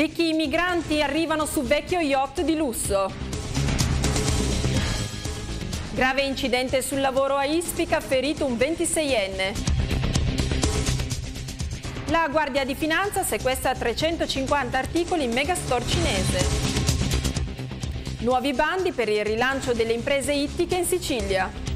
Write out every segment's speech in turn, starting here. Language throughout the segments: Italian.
Ricchi migranti arrivano su vecchio yacht di lusso. Grave incidente sul lavoro a Ispica, ferito un 26enne. La Guardia di Finanza sequestra 350 articoli in megastore cinese. Nuovi bandi per il rilancio delle imprese ittiche in Sicilia.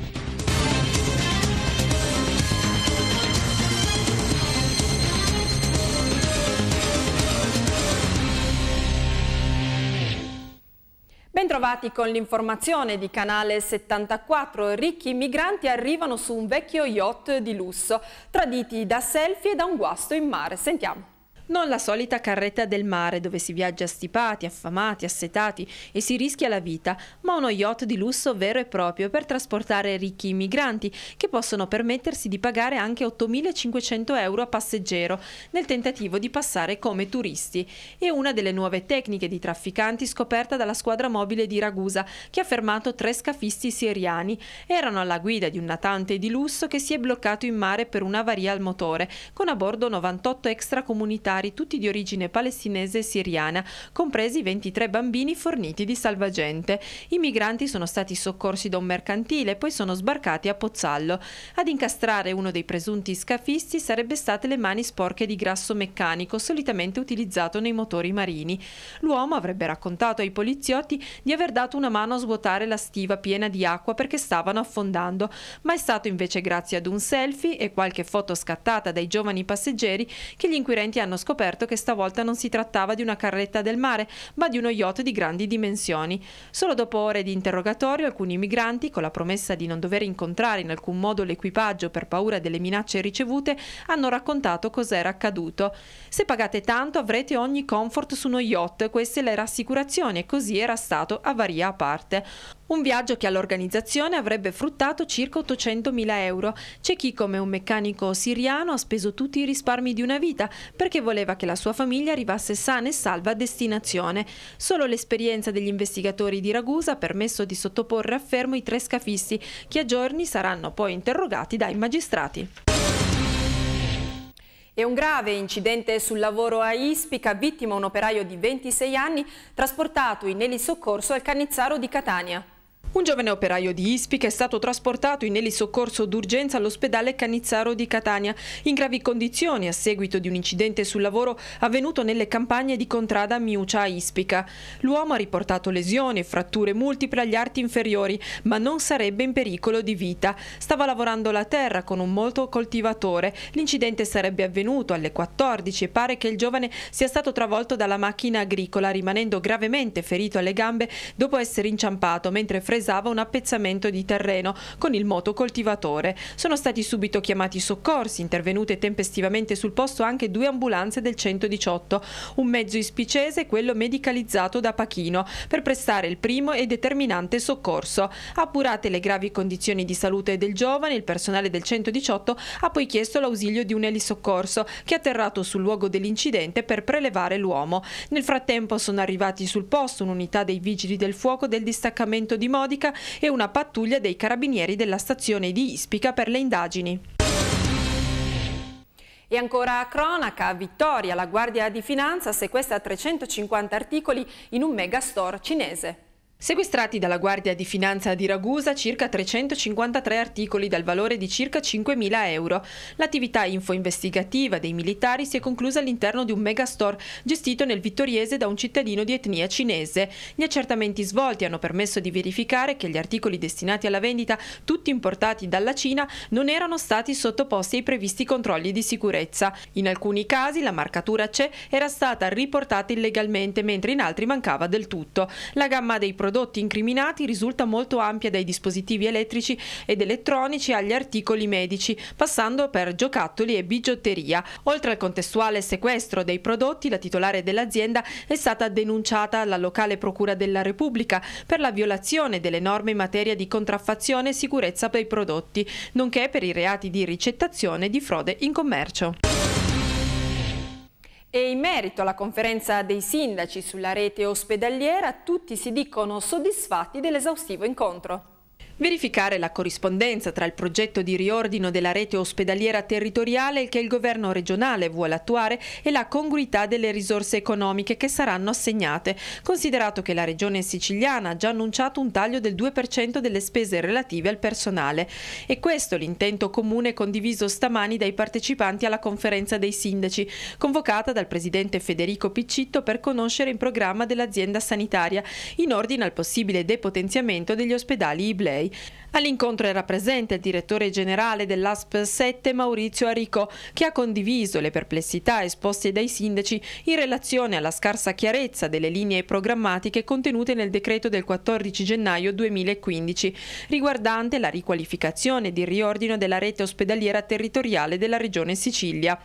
Bentrovati con l'informazione di Canale 74. Ricchi migranti arrivano su un vecchio yacht di lusso, traditi da selfie e da un guasto in mare. Sentiamo. Non la solita carretta del mare dove si viaggia stipati, affamati, assetati e si rischia la vita, ma uno yacht di lusso vero e proprio per trasportare ricchi immigranti che possono permettersi di pagare anche 8.500 euro a passeggero nel tentativo di passare come turisti. È una delle nuove tecniche di trafficanti scoperta dalla squadra mobile di Ragusa che ha fermato tre scafisti siriani. Erano alla guida di un natante di lusso che si è bloccato in mare per una varia al motore con a bordo 98 extracomunitari focolari, tutti di origine palestinese e siriana, compresi 23 bambini forniti di salvagente. I migranti sono stati soccorsi da un mercantile e poi sono sbarcati a Pozzallo. Ad incastrare uno dei presunti scafisti sarebbe state le mani sporche di grasso meccanico, solitamente utilizzato nei motori marini. L'uomo avrebbe raccontato ai poliziotti di aver dato una mano a svuotare la stiva piena di acqua perché stavano affondando, ma è stato invece grazie ad un selfie e qualche foto scattata dai giovani passeggeri che gli inquirenti hanno scoperto scoperto che stavolta non si trattava di una carretta del mare, ma di uno yacht di grandi dimensioni. Solo dopo ore di interrogatorio alcuni migranti, con la promessa di non dover incontrare in alcun modo l'equipaggio per paura delle minacce ricevute, hanno raccontato cos'era accaduto. Se pagate tanto avrete ogni comfort su uno yacht, queste le rassicurazioni e così era stato a varia parte. Un viaggio che all'organizzazione avrebbe fruttato circa 800.000 euro. C'è chi, come un meccanico siriano, ha speso tutti i risparmi di una vita perché voleva che la sua famiglia arrivasse sana e salva a destinazione. Solo l'esperienza degli investigatori di Ragusa ha permesso di sottoporre a fermo i tre scafisti, che a giorni saranno poi interrogati dai magistrati. E un grave incidente sul lavoro a Ispica, vittima un operaio di 26 anni, trasportato in elisoccorso al Cannizzaro di Catania. Un giovane operaio di Ispica è stato trasportato in elisoccorso d'urgenza all'ospedale Canizzaro di Catania in gravi condizioni a seguito di un incidente sul lavoro avvenuto nelle campagne di Contrada Miuccia a Ispica. L'uomo ha riportato lesioni e fratture multiple agli arti inferiori, ma non sarebbe in pericolo di vita. Stava lavorando la terra con un molto coltivatore. L'incidente sarebbe avvenuto alle 14 e pare che il giovane sia stato travolto dalla macchina agricola, rimanendo gravemente ferito alle gambe dopo essere inciampato mentre fresco pesava un appezzamento di terreno con il motocoltivatore. Sono stati subito chiamati soccorsi, intervenute tempestivamente sul posto anche due ambulanze del 118, un mezzo ispicese e quello medicalizzato da Pachino, per prestare il primo e determinante soccorso. Appurate le gravi condizioni di salute del giovane, il personale del 118 ha poi chiesto l'ausilio di un elisoccorso che è atterrato sul luogo dell'incidente per prelevare l'uomo. Nel frattempo sono arrivati sul posto un'unità dei vigili del fuoco del distaccamento di Modi Nordica e una pattuglia dei carabinieri della stazione di Ispica per le indagini. E ancora a cronaca, Vittoria, la Guardia di Finanza sequestra 350 articoli in un megastore cinese. Sequestrati dalla Guardia di Finanza di Ragusa circa 353 articoli dal valore di circa 5.000 euro. L'attività info-investigativa dei militari si è conclusa all'interno di un megastore gestito nel Vittoriese da un cittadino di etnia cinese. Gli accertamenti svolti hanno permesso di verificare che gli articoli destinati alla vendita, tutti importati dalla Cina, non erano stati sottoposti ai previsti controlli di sicurezza. In alcuni casi la marcatura CE era stata riportata illegalmente, mentre in altri mancava del tutto. La gamma dei prodotti prodotti incriminati risulta molto ampia dai dispositivi elettrici ed elettronici agli articoli medici, passando per giocattoli e bigiotteria. Oltre al contestuale sequestro dei prodotti, la titolare dell'azienda è stata denunciata alla locale Procura della Repubblica per la violazione delle norme in materia di contraffazione e sicurezza dei prodotti, nonché per i reati di ricettazione e di frode in commercio. E in merito alla conferenza dei sindaci sulla rete ospedaliera, tutti si dicono soddisfatti dell'esaustivo incontro. Verificare la corrispondenza tra il progetto di riordino della rete ospedaliera territoriale che il governo regionale vuole attuare e la congruità delle risorse economiche che saranno assegnate, considerato che la regione siciliana ha già annunciato un taglio del 2% delle spese relative al personale. E questo l'intento comune condiviso stamani dai partecipanti alla conferenza dei sindaci, convocata dal presidente Federico Piccitto per conoscere in programma dell'azienda sanitaria in ordine al possibile depotenziamento degli ospedali Iblei. Europei. All'incontro era presente il direttore generale dell'ASP 7 Maurizio Arico che ha condiviso le perplessità esposte dai sindaci in relazione alla scarsa chiarezza delle linee programmatiche contenute nel decreto del 14 gennaio 2015 riguardante la riqualificazione ed il riordino della rete ospedaliera territoriale della regione Sicilia.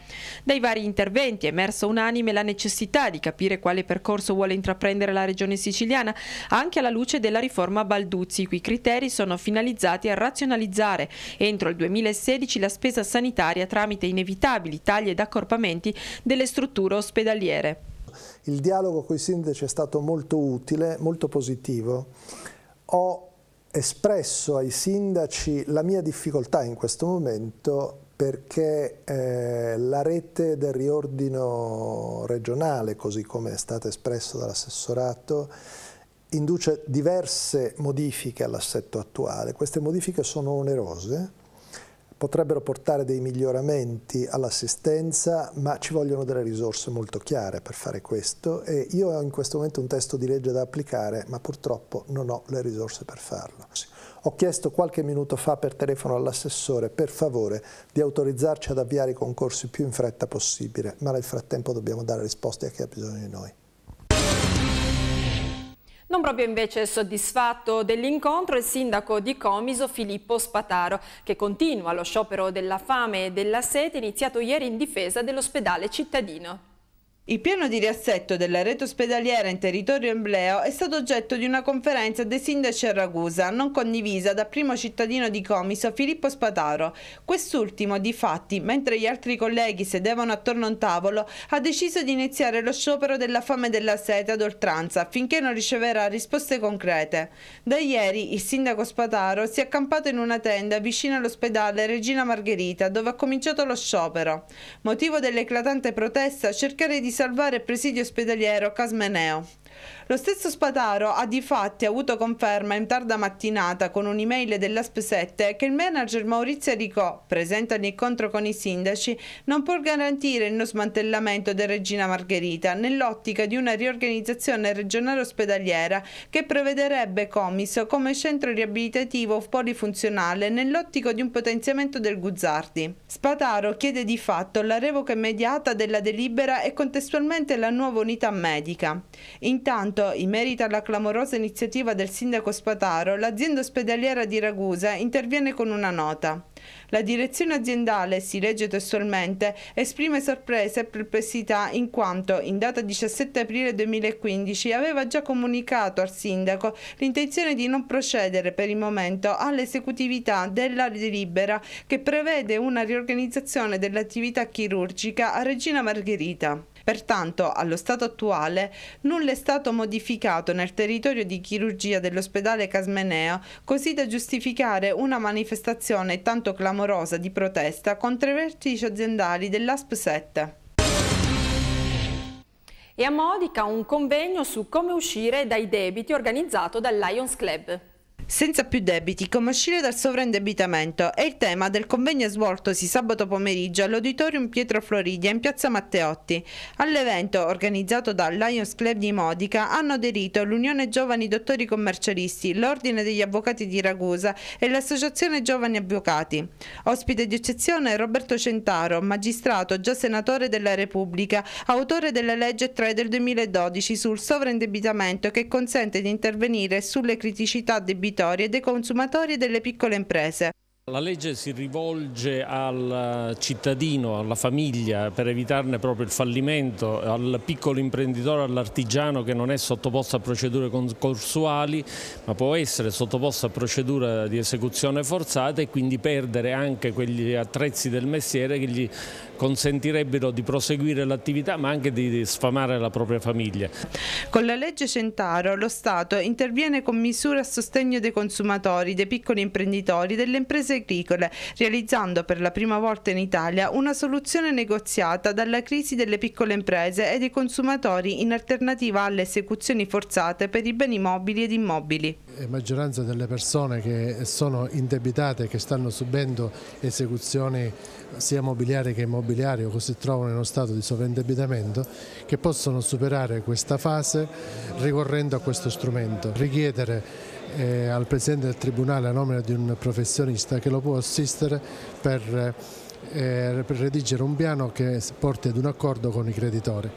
Dai vari interventi è emersa unanime la necessità di capire quale percorso vuole intraprendere la regione siciliana anche alla luce della riforma Balduzzi, i cui criteri sono sono finalizzati a razionalizzare entro il 2016 la spesa sanitaria tramite inevitabili tagli ed accorpamenti delle strutture ospedaliere. Il dialogo con i sindaci è stato molto utile, molto positivo. Ho espresso ai sindaci la mia difficoltà in questo momento perché eh, la rete del riordino regionale, così come è stata espressa dall'assessorato, induce diverse modifiche all'assetto attuale. Queste modifiche sono onerose, potrebbero portare dei miglioramenti all'assistenza, ma ci vogliono delle risorse molto chiare per fare questo e io ho in questo momento un testo di legge da applicare, ma purtroppo non ho le risorse per farlo. Ho chiesto qualche minuto fa per telefono all'assessore, per favore, di autorizzarci ad avviare i concorsi più in fretta possibile, ma nel frattempo dobbiamo dare risposte a chi ha bisogno di noi. Non proprio invece soddisfatto dell'incontro il sindaco di Comiso Filippo Spataro, che continua lo sciopero della fame e della sete iniziato ieri in difesa dell'ospedale cittadino. Il piano di riassetto della rete ospedaliera in territorio embleo è stato oggetto di una conferenza dei sindaci a Ragusa, non condivisa da primo cittadino di Comiso Filippo Spataro. Quest'ultimo, di fatti, mentre gli altri colleghi sedevano attorno a un tavolo, ha deciso di iniziare lo sciopero della fame e della sete ad oltranza, finché non riceverà risposte concrete. Da ieri il sindaco Spataro si è accampato in una tenda vicino all'ospedale Regina Margherita, dove ha cominciato lo sciopero. Motivo dell'eclatante protesta cercare di salvare presidio ospedaliero Casmeneo. Lo stesso Spataro ha di fatti avuto conferma in tarda mattinata con un'email dell'ASP 7 che il manager Maurizio Ricò, presente all'incontro con i sindaci, non può garantire il non smantellamento del Regina Margherita nell'ottica di una riorganizzazione regionale ospedaliera che prevederebbe Comiso come centro riabilitativo polifunzionale nell'ottico di un potenziamento del Guzzardi. Spataro chiede di fatto la revoca immediata della delibera e contestualmente la nuova unità medica. In Intanto, in merito alla clamorosa iniziativa del sindaco Spataro, l'azienda ospedaliera di Ragusa interviene con una nota. La direzione aziendale, si legge testualmente, esprime sorpresa e perplessità in quanto in data 17 aprile 2015 aveva già comunicato al sindaco l'intenzione di non procedere per il momento all'esecutività della delibera che prevede una riorganizzazione dell'attività chirurgica a Regina Margherita. Pertanto, allo stato attuale, nulla è stato modificato nel territorio di chirurgia dell'ospedale Casmeneo, così da giustificare una manifestazione tanto clamorosa di protesta contro i vertici aziendali dell'ASP 7 e a Modica un convegno su come uscire dai debiti organizzato dal Lions Club. Senza più debiti, come uscire dal sovraindebitamento è il tema del convegno svoltosi sabato pomeriggio all'Auditorium Pietro Floridia in piazza Matteotti. All'evento, organizzato dal Lions Club di Modica, hanno aderito l'Unione Giovani Dottori Commercialisti, l'Ordine degli Avvocati di Ragusa e l'Associazione Giovani Avvocati. Ospite di eccezione è Roberto Centaro, magistrato, già senatore della Repubblica, autore della legge 3 del 2012 sul sovraindebitamento che consente di intervenire sulle criticità debitorie imprenditori e dei consumatori e delle piccole imprese. La legge si rivolge al cittadino, alla famiglia per evitarne proprio il fallimento, al piccolo imprenditore, all'artigiano che non è sottoposto a procedure concorsuali ma può essere sottoposto a procedure di esecuzione forzata e quindi perdere anche quegli attrezzi del mestiere che gli consentirebbero di proseguire l'attività ma anche di sfamare la propria famiglia. Con la legge Centaro lo Stato interviene con misure a sostegno dei consumatori, dei piccoli imprenditori, delle imprese agricole, realizzando per la prima volta in Italia una soluzione negoziata dalla crisi delle piccole imprese e dei consumatori in alternativa alle esecuzioni forzate per i beni mobili ed immobili. La maggioranza delle persone che sono indebitate, che stanno subendo esecuzioni sia mobiliari che immobiliari o che si trovano in uno stato di sovraindebitamento, che possono superare questa fase ricorrendo a questo strumento. Richiedere eh, al Presidente del Tribunale a nomina di un professionista che lo può assistere per eh, redigere un piano che porti ad un accordo con i creditori.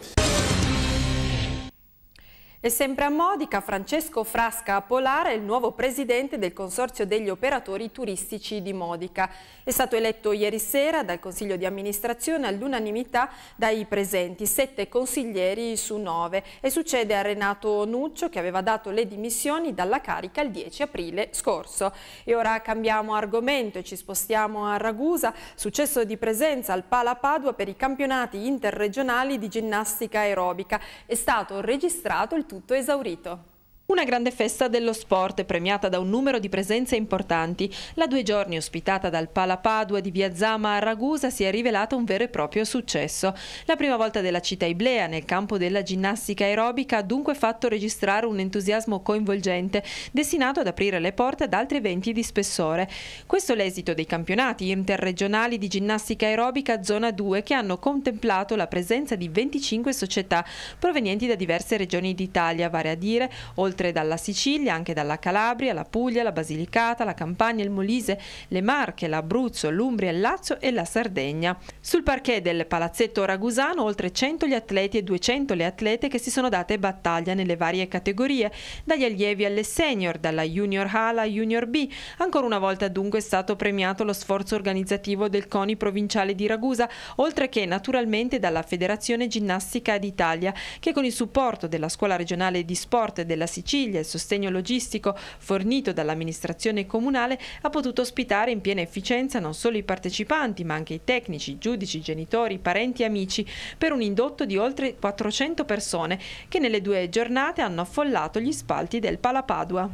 E sempre a Modica, Francesco Frasca Apolara è il nuovo presidente del Consorzio degli Operatori Turistici di Modica. È stato eletto ieri sera dal Consiglio di amministrazione all'unanimità dai presenti, sette consiglieri su nove, e succede a Renato Nuccio che aveva dato le dimissioni dalla carica il 10 aprile scorso. E ora cambiamo argomento e ci spostiamo a Ragusa, successo di presenza al Pala Padua per i campionati interregionali di ginnastica aerobica. È stato registrato il tutto esaurito. Una grande festa dello sport premiata da un numero di presenze importanti. La due giorni ospitata dal Pala Padua di Via Zama a Ragusa si è rivelata un vero e proprio successo. La prima volta della città iblea nel campo della ginnastica aerobica ha dunque fatto registrare un entusiasmo coinvolgente destinato ad aprire le porte ad altri eventi di spessore. Questo è l'esito dei campionati interregionali di ginnastica aerobica zona 2 che hanno contemplato la presenza di 25 società provenienti da diverse regioni d'Italia, vale a dire oltre mentre dalla Sicilia, anche dalla Calabria, la Puglia, la Basilicata, la Campania, il Molise, le Marche, l'Abruzzo, l'Umbria, il Lazio e la Sardegna. Sul parquet del Palazzetto Ragusano oltre 100 gli atleti e 200 le atlete che si sono date battaglia nelle varie categorie, dagli allievi alle senior, dalla junior A alla junior B. Ancora una volta dunque è stato premiato lo sforzo organizzativo del CONI provinciale di Ragusa, oltre che naturalmente dalla Federazione Ginnastica d'Italia, che con il supporto della Scuola regionale di sport della Sicilia Sicilia il sostegno logistico fornito dall'amministrazione comunale ha potuto ospitare in piena efficienza non solo i partecipanti ma anche i tecnici, giudici, genitori, parenti e amici per un indotto di oltre 400 persone che nelle due giornate hanno affollato gli spalti del Palapadua.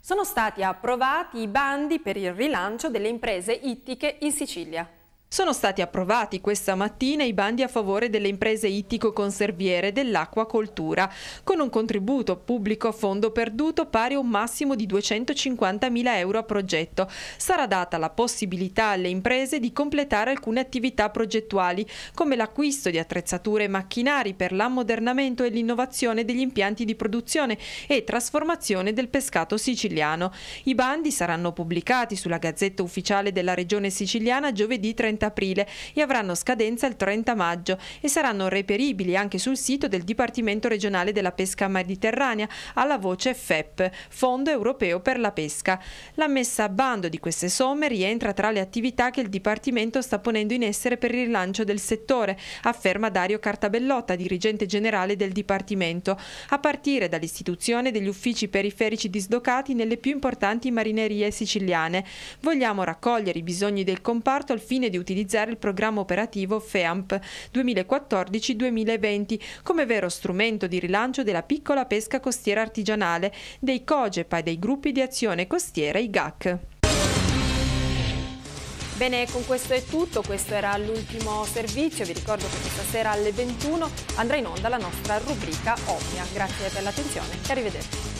Sono stati approvati i bandi per il rilancio delle imprese ittiche in Sicilia. Sono stati approvati questa mattina i bandi a favore delle imprese ittico-conserviere dell'acquacoltura, con un contributo pubblico a fondo perduto pari a un massimo di 250.000 euro a progetto. Sarà data la possibilità alle imprese di completare alcune attività progettuali, come l'acquisto di attrezzature e macchinari per l'ammodernamento e l'innovazione degli impianti di produzione e trasformazione del pescato siciliano. I bandi saranno pubblicati sulla Gazzetta Ufficiale della Regione Siciliana giovedì 30 30 aprile e avranno scadenza il 30 maggio e saranno reperibili anche sul sito del Dipartimento regionale della pesca mediterranea alla voce FEP, Fondo Europeo per la Pesca. La messa a bando di queste somme rientra tra le attività che il Dipartimento sta ponendo in essere per il rilancio del settore, afferma Dario Cartabellotta, dirigente generale del Dipartimento, a partire dall'istituzione degli uffici periferici dislocati nelle più importanti marinerie siciliane. Vogliamo raccogliere i bisogni del comparto al fine di utilizzare utilizzare il programma operativo FEAMP 2014-2020 come vero strumento di rilancio della piccola pesca costiera artigianale, dei COGEPA e dei gruppi di azione costiera IGAC. Bene, con questo è tutto, questo era l'ultimo servizio, vi ricordo che questa sera alle 21 andrà in onda la nostra rubrica Omnia. Grazie per l'attenzione e arrivederci.